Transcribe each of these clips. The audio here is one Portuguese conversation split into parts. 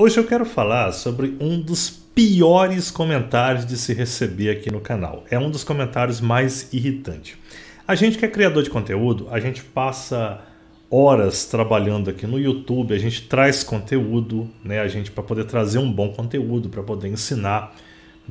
Hoje eu quero falar sobre um dos piores comentários de se receber aqui no canal. É um dos comentários mais irritante. A gente que é criador de conteúdo, a gente passa horas trabalhando aqui no YouTube, a gente traz conteúdo, né, a gente para poder trazer um bom conteúdo, para poder ensinar,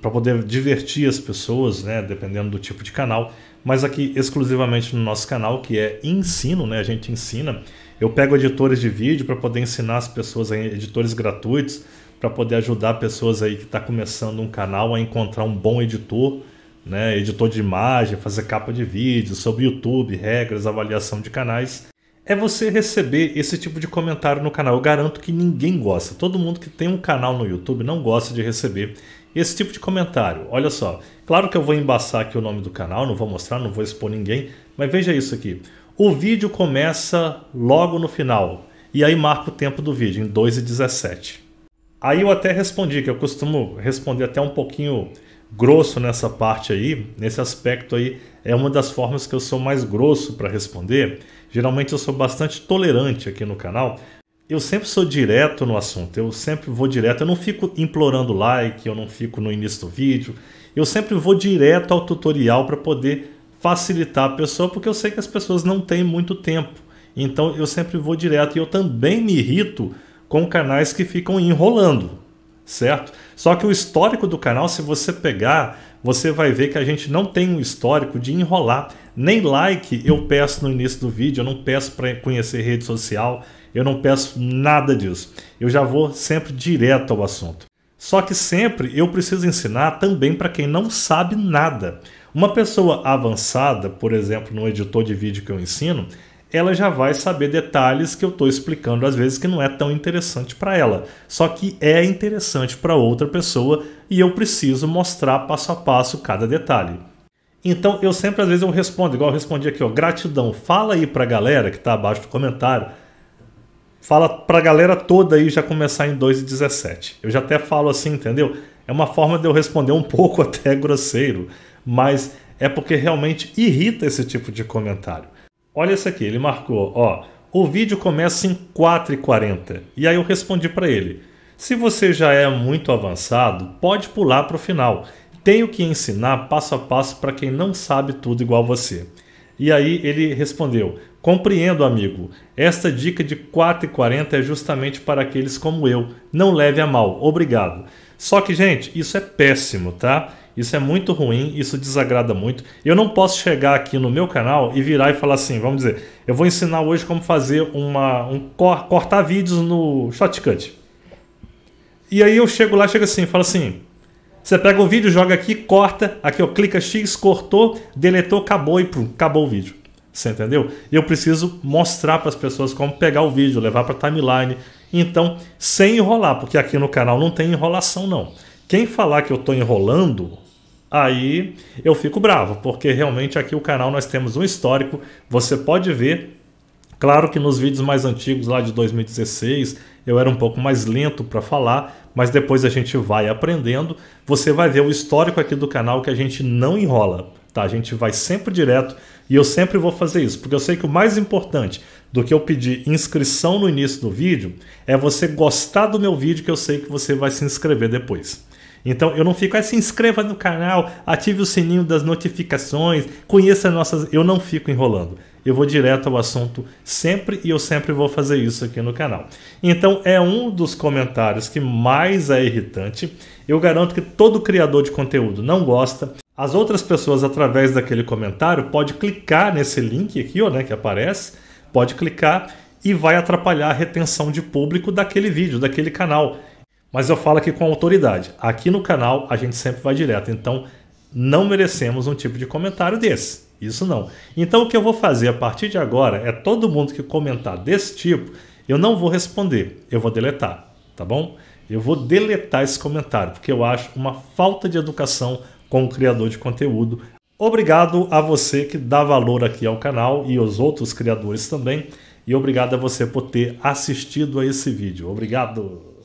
para poder divertir as pessoas, né, dependendo do tipo de canal mas aqui exclusivamente no nosso canal, que é ensino, né? A gente ensina. Eu pego editores de vídeo para poder ensinar as pessoas, editores gratuitos, para poder ajudar pessoas aí que está começando um canal a encontrar um bom editor, né? Editor de imagem, fazer capa de vídeo, sobre YouTube, regras, avaliação de canais. É você receber esse tipo de comentário no canal. Eu garanto que ninguém gosta. Todo mundo que tem um canal no YouTube não gosta de receber esse tipo de comentário. Olha só, claro que eu vou embaçar aqui o nome do canal, não vou mostrar, não vou expor ninguém, mas veja isso aqui. O vídeo começa logo no final e aí marca o tempo do vídeo, em 2 e 17. Aí eu até respondi, que eu costumo responder até um pouquinho grosso nessa parte aí, nesse aspecto aí, é uma das formas que eu sou mais grosso para responder. Geralmente eu sou bastante tolerante aqui no canal, eu sempre sou direto no assunto, eu sempre vou direto, eu não fico implorando like, eu não fico no início do vídeo, eu sempre vou direto ao tutorial para poder facilitar a pessoa, porque eu sei que as pessoas não têm muito tempo. Então eu sempre vou direto e eu também me irrito com canais que ficam enrolando, certo? Só que o histórico do canal, se você pegar você vai ver que a gente não tem um histórico de enrolar. Nem like eu peço no início do vídeo, eu não peço para conhecer rede social, eu não peço nada disso. Eu já vou sempre direto ao assunto. Só que sempre eu preciso ensinar também para quem não sabe nada. Uma pessoa avançada, por exemplo, no editor de vídeo que eu ensino, ela já vai saber detalhes que eu estou explicando às vezes que não é tão interessante para ela, só que é interessante para outra pessoa e eu preciso mostrar passo a passo cada detalhe. Então eu sempre às vezes eu respondo, igual eu respondi aqui, ó, gratidão. Fala aí para a galera que está abaixo do comentário. Fala para a galera toda aí já começar em 2 e Eu já até falo assim, entendeu? É uma forma de eu responder um pouco até grosseiro, mas é porque realmente irrita esse tipo de comentário. Olha isso aqui, ele marcou, ó, o vídeo começa em 4h40. E aí eu respondi para ele: se você já é muito avançado, pode pular para o final. Tenho que ensinar passo a passo para quem não sabe tudo igual você. E aí ele respondeu: Compreendo, amigo. Esta dica de 4h40 é justamente para aqueles como eu. Não leve a mal. Obrigado. Só que, gente, isso é péssimo, tá? Isso é muito ruim, isso desagrada muito. Eu não posso chegar aqui no meu canal e virar e falar assim, vamos dizer, eu vou ensinar hoje como fazer uma um cortar vídeos no Shotcut. E aí eu chego lá, chega assim, fala assim, você pega o vídeo, joga aqui, corta, aqui ó, clica é X, cortou, deletou, acabou e pum, acabou o vídeo. Você entendeu? Eu preciso mostrar para as pessoas como pegar o vídeo, levar para timeline. Então, sem enrolar, porque aqui no canal não tem enrolação não. Quem falar que eu estou enrolando, aí eu fico bravo, porque realmente aqui o canal nós temos um histórico, você pode ver. Claro que nos vídeos mais antigos, lá de 2016, eu era um pouco mais lento para falar, mas depois a gente vai aprendendo. Você vai ver o histórico aqui do canal que a gente não enrola, tá? A gente vai sempre direto e eu sempre vou fazer isso, porque eu sei que o mais importante do que eu pedir inscrição no início do vídeo é você gostar do meu vídeo, que eu sei que você vai se inscrever depois. Então eu não fico assim, inscreva no canal, ative o sininho das notificações, conheça nossas. Eu não fico enrolando. Eu vou direto ao assunto sempre e eu sempre vou fazer isso aqui no canal. Então é um dos comentários que mais é irritante. Eu garanto que todo criador de conteúdo não gosta. As outras pessoas, através daquele comentário, pode clicar nesse link aqui, ó, né, que aparece, pode clicar e vai atrapalhar a retenção de público daquele vídeo, daquele canal. Mas eu falo aqui com autoridade. Aqui no canal a gente sempre vai direto, então não merecemos um tipo de comentário desse. Isso não. Então o que eu vou fazer a partir de agora é todo mundo que comentar desse tipo, eu não vou responder, eu vou deletar, tá bom? Eu vou deletar esse comentário, porque eu acho uma falta de educação com o criador de conteúdo. Obrigado a você que dá valor aqui ao canal e aos outros criadores também. E obrigado a você por ter assistido a esse vídeo. Obrigado!